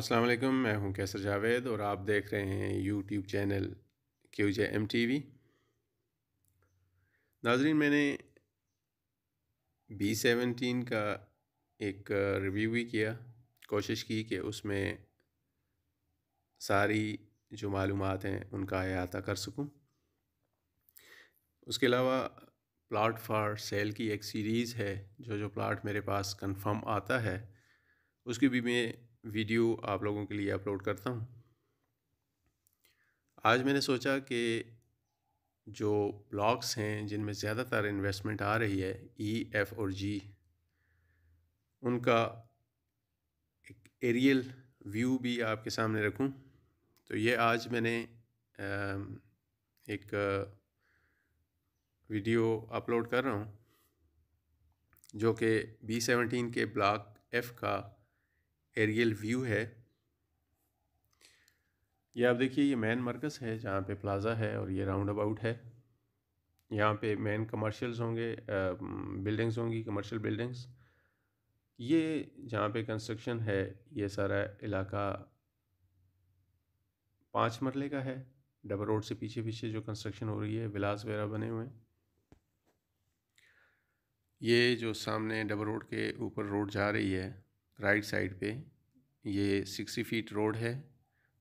अस्सलाम वालेकुम मैं हूं कैसर जावेद और आप देख रहे हैं YouTube channel Q J M T V नाजरीन मैंने बी सेवनटीन का एक रिव्यू भी किया कोशिश की कि उसमें सारी जो मालूम हैं उनका अहाता कर सकूं उसके अलावा प्लाट फार सेल की एक सीरीज़ है जो जो प्लाट मेरे पास कंफर्म आता है उसकी भी मैं वीडियो आप लोगों के लिए अपलोड करता हूँ आज मैंने सोचा कि जो ब्लॉक्स हैं जिनमें ज़्यादातर इन्वेस्टमेंट आ रही है ई e, एफ और जी उनका एक एरियल व्यू भी आपके सामने रखूं तो ये आज मैंने एक वीडियो अपलोड कर रहा हूँ जो कि बी सेवनटीन के ब्लॉक एफ़ का एरियल व्यू है ये आप देखिए ये मेन मरकज़ है जहाँ पे प्लाज़ा है और ये राउंड अबाउट है यहाँ पे मेन कमर्शियल्स होंगे बिल्डिंग्स होंगी कमर्शियल बिल्डिंग्स ये जहाँ पे कंस्ट्रक्शन है ये सारा इलाका पाँच मरले का है डबल रोड से पीछे पीछे जो कंस्ट्रक्शन हो रही है विलास वगैरह बने हुए हैं ये जो सामने डबल रोड के ऊपर रोड जा रही है राइट साइड पे ये सिक्सटी फीट रोड है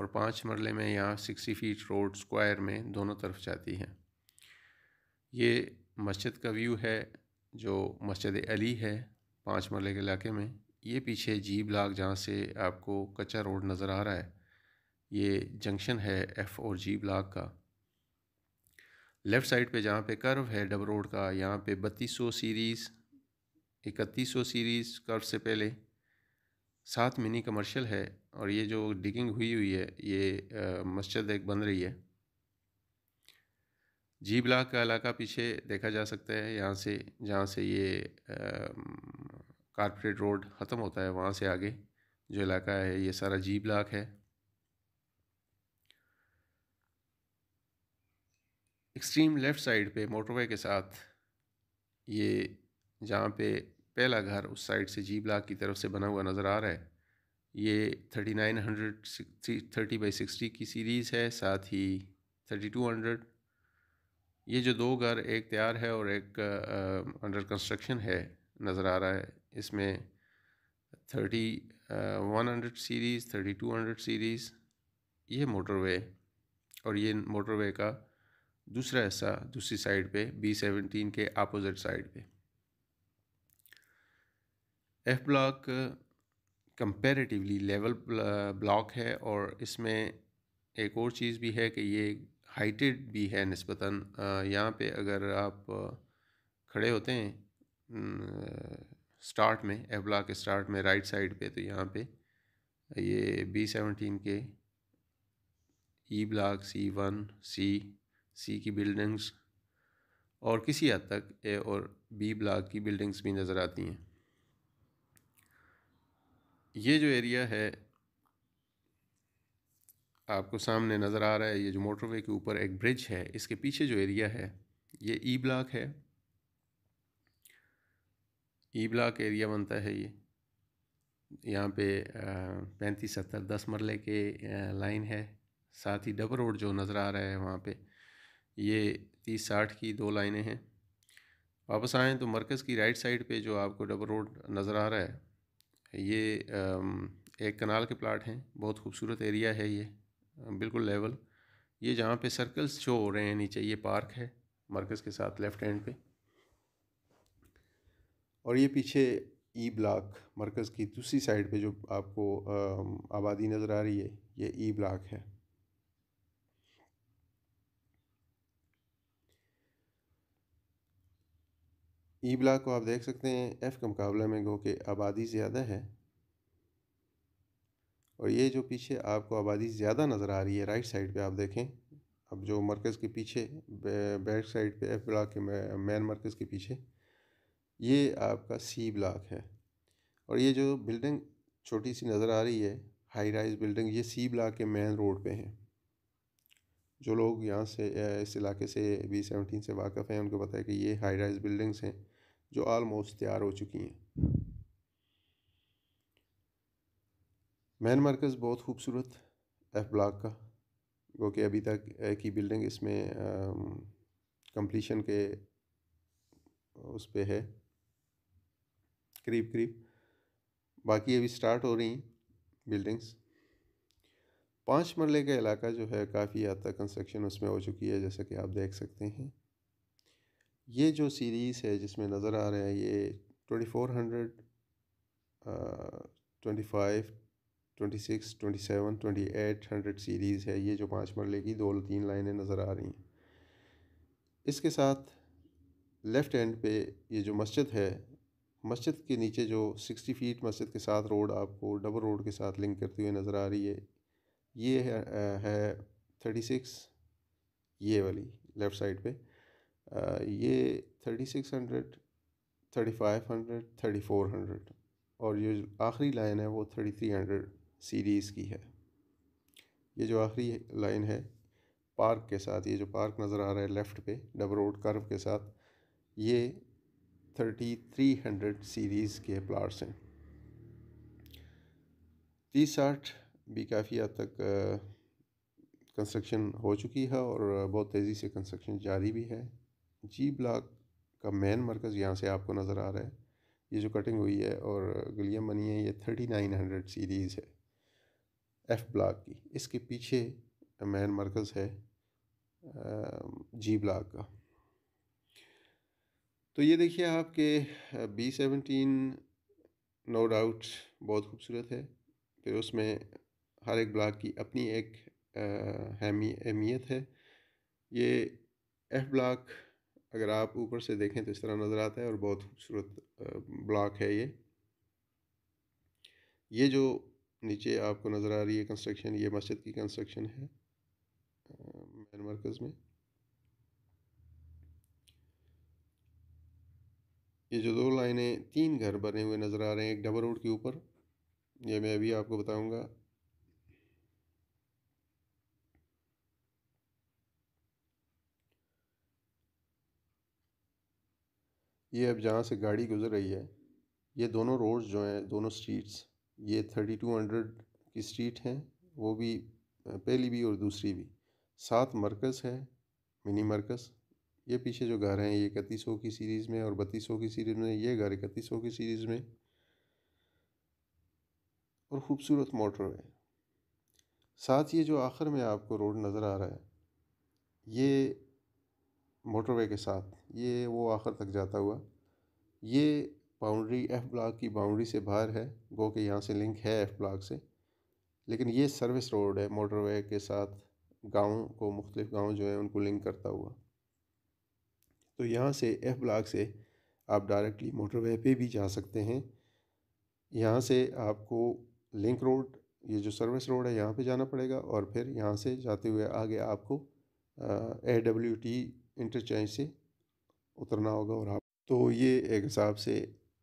और पाँच मरले में यहाँ सिक्सटी फीट रोड स्क्वायर में दोनों तरफ जाती है ये मस्जिद का व्यू है जो मस्जिद अली है पाँच मरले के इलाके में ये पीछे जी ब्लाक जहाँ से आपको कच्चा रोड नज़र आ रहा है ये जंक्शन है एफ़ और जी ब्लाक का लेफ़्ट साइड पे जहाँ पे कर्व है डब रोड का यहाँ पे बत्तीस सौ सीरीज़ इकतीस सौ सीरीज़ कर्व से पहले सात मिनी कमर्शियल है और ये जो डिगिंग हुई हुई है ये मस्जिद एक बन रही है जी ब्लाक का इलाका पीछे देखा जा सकता है यहाँ से जहाँ से ये कारपोरेट रोड ख़त्म होता है वहाँ से आगे जो इलाका है ये सारा जी ब्लाक है एक्सट्रीम लेफ़्ट साइड पे मोटरवे के साथ ये जहाँ पे पहला घर उस साइड से जी ब्लाक की तरफ से बना हुआ नज़र आ रहा है ये thirty nine hundred sixty thirty by sixty की सीरीज़ है साथ ही थर्टी टू हंड्रेड ये जो दो घर एक तैयार है और एक अंडर कंस्ट्रक्शन है नज़र आ रहा है इसमें thirty one hundred series thirty two hundred series ये मोटरवे और ये मोटरवे का दूसरा हिस्सा दूसरी साइड पे बी सेवनटीन के अपोजिट साइड पे F block comparatively level block है और इसमें एक और चीज़ भी है कि ये हाइटेड भी है नस्बता यहाँ पे अगर आप खड़े होते हैं स्टार्ट में एफ ब्लॉक स्टार्ट में राइट साइड पे तो यहाँ पे ये बी सेवनटीन के ई ब्लॉक सी वन सी सी की बिल्डिंग्स और किसी हद तक ए और बी ब्लॉक की बिल्डिंग्स भी नज़र आती हैं ये जो एरिया है आपको सामने नज़र आ रहा है ये जो मोटरवे के ऊपर एक ब्रिज है इसके पीछे जो एरिया है ये ई e ब्लॉक है ई e ब्लॉक एरिया बनता है ये यहाँ पे पैंतीस सत्तर दस मरले के लाइन है साथ ही डबल रोड जो नज़र आ रहा है वहाँ पे ये तीस साठ की दो लाइनें हैं वापस आएँ तो मरकज़ की राइट साइड पे जो आपको डबल रोड नज़र आ रहा है ये एक कनाल के प्लाट हैं बहुत खूबसूरत एरिया है ये बिल्कुल लेवल ये जहाँ पे सर्कल्स शो हो रहे हैं नीचे ये पार्क है मरकज़ के साथ लेफ़्ट हैंड पे और ये पीछे ई ब्लॉक मरकज़ की दूसरी साइड पे जो आपको आबादी नज़र आ रही है ये ई e ब्लॉक है ई ब्लॉक को आप देख सकते हैं एफ़ के मुकाबले में गो के आबादी ज़्यादा है और ये जो पीछे आपको आबादी ज़्यादा नज़र आ रही है राइट साइड पे आप देखें अब जो मरकज़ के पीछे बैक साइड पे एफ़ ब्लॉक के मेन मरकज़ के पीछे ये आपका सी ब्लॉक है और ये जो बिल्डिंग छोटी सी नज़र आ रही है हाई राइज बिल्डिंग ये सी ब्लॉक के मेन रोड पे है जो लोग यहाँ से इस इलाके से बी सेवनटीन से वाकफ़ हैं उनको पता है कि ये हाई राइज बिल्डिंग्स हैं जो आलमोस्ट तैयार हो चुकी हैं मैन मरकज़ बहुत खूबसूरत एफ ब्लाक का गो कि अभी तक एक ही बिल्डिंग इसमें कंप्लीशन um, के उस पर है करीब करीब बाकी अभी स्टार्ट हो रही हैं बिल्डिंग्स पाँच मरले का इलाका जो है काफ़ी हद तक कंस्ट्रक्शन उसमें हो चुकी है जैसा कि आप देख सकते हैं ये जो सीरीज़ है जिसमें नज़र आ रहे हैं ये twenty four hundred twenty five twenty six twenty seven twenty eight hundred series है ये जो पाँच मरले की दो तीन लाइनें नज़र आ रही हैं इसके साथ लेफ़्ट एंड पे ये जो मस्जिद है मस्जिद के नीचे जो सिक्सटी फीट मस्जिद के साथ रोड आपको डबल रोड के साथ लिंक करती हुई नज़र आ रही है ये है थर्टी सिक्स ये वाली लेफ़्ट साइड पर ये thirty six hundred thirty five hundred thirty four hundred और ये जो आखिरी लाइन है वो थर्टी थ्री हंड्रेड सीरीज़ की है ये जो आखिरी लाइन है पार्क के साथ ये जो पार्क नज़र आ रहा है लेफ़्ट पे डब रोड कर्व के साथ ये थर्टी थ्री हंड्रेड सीरीज़ के प्लाट्स हैं तीस साठ भी काफ़ी हद तक कंस्ट्रक्शन हो चुकी है और बहुत तेज़ी से कंस्ट्रक्शन जारी भी है जी ब्लॉक का मेन मरकज़ यहाँ से आपको नज़र आ रहा है ये जो कटिंग हुई है और गलियाँ बनी है ये थर्टी नाइन हंड्रेड सीरीज़ है एफ़ ब्लॉक की इसके पीछे मेन मरकज़ है जी ब्लॉक का तो ये देखिए आपके बी सेवनटीन नो डाउट बहुत खूबसूरत है फिर उसमें हर एक ब्लॉक की अपनी एक अहमियत है ये एफ़ ब्लॉक अगर आप ऊपर से देखें तो इस तरह नज़र आता है और बहुत खूबसूरत ब्लॉक है ये ये जो नीचे आपको नज़र आ रही है कंस्ट्रक्शन ये मस्जिद की कंस्ट्रक्शन है मैन मरकज़ में ये जो दो लाइनें तीन घर बने हुए नज़र आ रहे हैं एक डबल रोड के ऊपर ये मैं अभी आपको बताऊंगा ये अब जहाँ से गाड़ी गुज़र रही है ये दोनों रोड्स जो हैं दोनों स्ट्रीट्स ये थर्टी टू हंड्रेड की स्ट्रीट हैं वो भी पहली भी और दूसरी भी साथ मरकज़ है मिनी मरकज़ ये पीछे जो घर हैं ये इकतीस सौ की सीरीज़ में और बत्तीस सौ की सीरीज़ में ये घर इकतीस सौ की सीरीज़ में और ख़ूबसूरत मोटर है साथ ये जो आखिर में आपको रोड नज़र आ रहा है ये मोटरवे के साथ ये वो आखिर तक जाता हुआ ये बाउंड्री एफ ब्लॉक की बाउंड्री से बाहर है गो के यहाँ से लिंक है एफ ब्लॉक से लेकिन ये सर्विस रोड है मोटरवे के साथ गाँव को मुख्तलिफ़ गाँव जो है उनको लिंक करता हुआ तो यहाँ से एफ ब्लॉक से आप डायरेक्टली मोटरवे पे भी जा सकते हैं यहाँ से आपको लिंक रोड ये जो सर्विस रोड है यहाँ पे जाना पड़ेगा और फिर यहाँ से जाते हुए आगे आपको ए डब्ल्यू टी इंटरचेंज से उतरना होगा और आप तो ये एक हिसाब से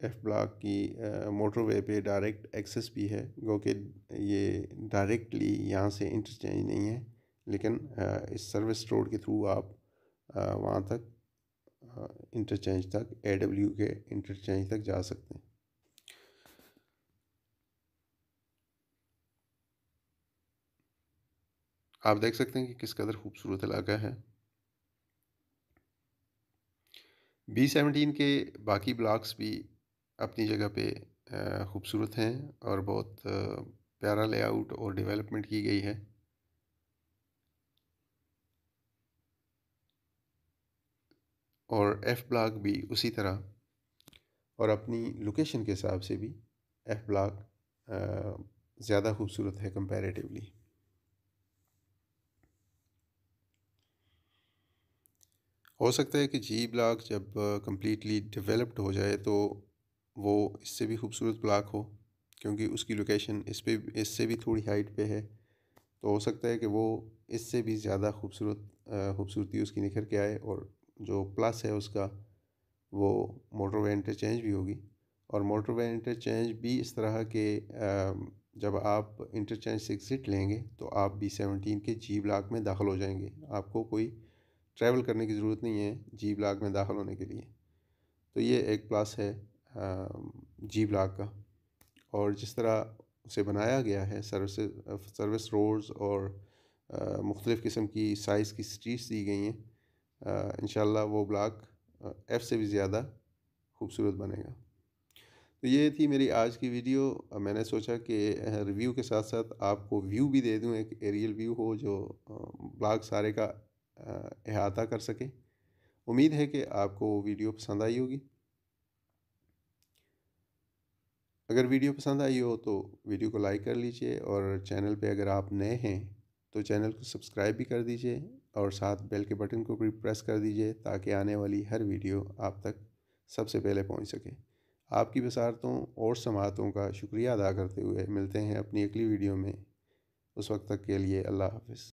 एफ ब्लॉक की मोटरवे पे डायरेक्ट एक्सेस भी है गो ये डायरेक्टली यहाँ से इंटरचेंज नहीं है लेकिन इस सर्विस रोड के थ्रू आप वहाँ तक इंटरचेंज तक ए डब्ल्यू के इंटरचेंज तक जा सकते हैं आप देख सकते हैं कि किस कदर खूबसूरत इलाका है बी सेवनटीन के बाकी ब्लॉक्स भी अपनी जगह पे ख़ूबसूरत हैं और बहुत प्यारा लेआउट और डेवलपमेंट की गई है और एफ़ ब्लॉक भी उसी तरह और अपनी लोकेशन के हिसाब से भी एफ़ ब्लॉक ज़्यादा खूबसूरत है कंपैरेटिवली हो सकता है कि जी ब्लाक जब कम्प्लीटली डेवलप्ड हो जाए तो वो इससे भी खूबसूरत ब्लाक हो क्योंकि उसकी लोकेशन इस पे इससे भी थोड़ी हाइट पे है तो हो सकता है कि वो इससे भी ज़्यादा खूबसूरत खूबसूरती उसकी निखर के आए और जो प्लस है उसका वो मोटर वे इंटरचेंज भी होगी और मोटर वे इंटरचेंज भी इस तरह के जब आप इंटरचेंज से एग्ज़िट लेंगे तो आप बी सेवनटीन के जी ब्लाक में दाखिल हो जाएंगे आपको कोई ट्रैवल करने की ज़रूरत नहीं है जी ब्लाक में दाखिल होने के लिए तो ये एक प्लस है जी ब्लाक का और जिस तरह उसे बनाया गया है सर्विस सर्विस रोड्स और मुख्तलिफ़ किस्म की साइज़ की स्ट्रीट्स दी गई हैं इन वो ब्लाक एफ़ से भी ज़्यादा खूबसूरत बनेगा तो ये थी मेरी आज की वीडियो मैंने सोचा कि रिव्यू के साथ साथ आपको व्यू भी दे दूँ एक एरियल व्यू हो जो ब्लाग सारे का अहाता कर सके उम्मीद है कि आपको वीडियो पसंद आई होगी अगर वीडियो पसंद आई हो तो वीडियो को लाइक कर लीजिए और चैनल पे अगर आप नए हैं तो चैनल को सब्सक्राइब भी कर दीजिए और साथ बेल के बटन को भी प्रेस कर दीजिए ताकि आने वाली हर वीडियो आप तक सबसे पहले पहुंच सके आपकी वसारतों और समातों का शुक्रिया अदा करते हुए मिलते हैं अपनी अगली वीडियो में उस वक्त तक के लिए अल्लाह हाफ़